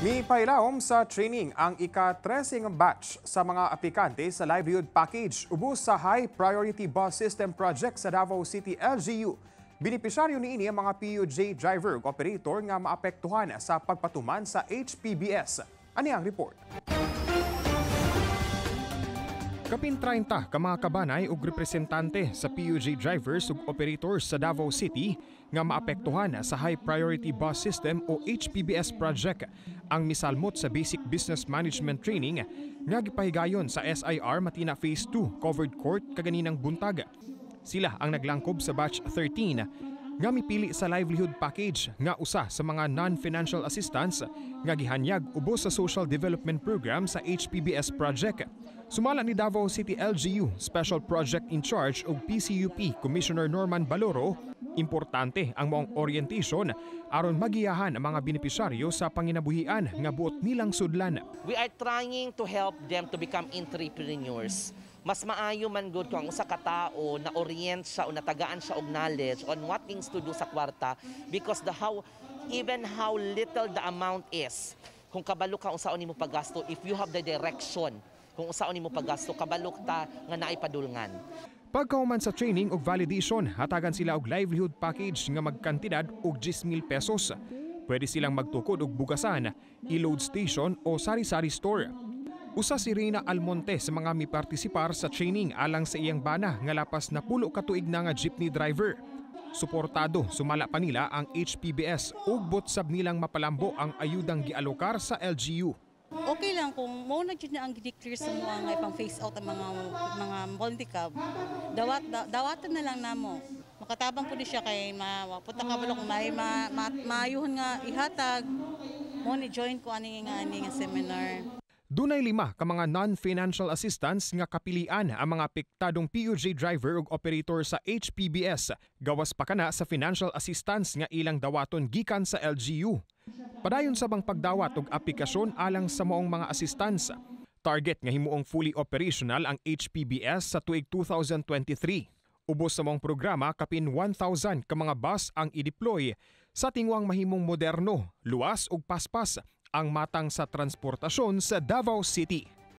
May pailawom sa training ang ika-13 batch sa mga aplikante sa livelihood package ubos sa High Priority Bus System Project sa Davao City LGU. Binipisyaryo ni ini ang mga PUJ driver operator nga maapektuhan sa pagpatuman sa HPBS. Ani ang report. Kapin 30 ka mga kabanay ug representante sa PUJ drivers ug operators sa Davao City nga maapektuhan sa High Priority Bus System o HPBS project ang misalmot sa Basic Business Management Training nga gipahigayon sa SIR Matina Phase 2 Covered Court kaganinang buntag. Sila ang naglangkob sa batch 13 nga mipili sa livelihood package nga usa sa mga non-financial assistance nga gihanyag ubos sa social development program sa HPBS project. Sumala ni Davao City LGU Special Project in Charge og PCUP Commissioner Norman Baloro Importante ang maong mhm. orientation aron magiyahan ang mga benepisaryo sa panginabuhian nga buot nilang sudlan. We are trying to help them to become entrepreneurs. Mas maayo man good kung ang usa ka tao na orient sa o natagaan sa og knowledge on what things to do sa kwarta because the how even how little the amount is kung kabalo ka unsaon nimo paggasto if you have the direction kung unsaon nimo paggasto kabalo ta nga naay padulngan Pagkauman sa training ug validation, hatagan sila og livelihood package nga magkantidad og 10,000 pesos. Pwede silang magtukod og bugasan, i load station o sari-sari store. Usa si Reina Almonte sa mga mi-participar sa training alang sa iyang bana nga lapas na pulo katuig na nga jeepney driver. Suportado sumala pa nila ang HPBS ug butsab nilang mapalambo ang ayudang gialokar sa LGU. Okay lang kung mao na jud na ang declare sa mga nga pang face out ang mga mga multicab. Dawat da, na lang namo. Makatabang ko pud siya kay mapunta ka balok may ma, ma, maayuhon nga ihatag mo ni join ko ani nga ani nga seminar. Dunay lima ka mga non-financial assistance nga kapilian ang mga apektadong PUJ driver ug operator sa HPBS gawas pa kana sa financial assistance nga ilang dawaton gikan sa LGU. Padayon sa bang pagdawat og aplikasyon alang sa moong mga assistance. Target nga himuong fully operational ang HPBS sa tuig 2023. Ubos sa moong programa kapin 1,000 ka mga bus ang i-deploy sa tingwang mahimong moderno, luwas ug paspas ang matang sa transportasyon sa Davao City.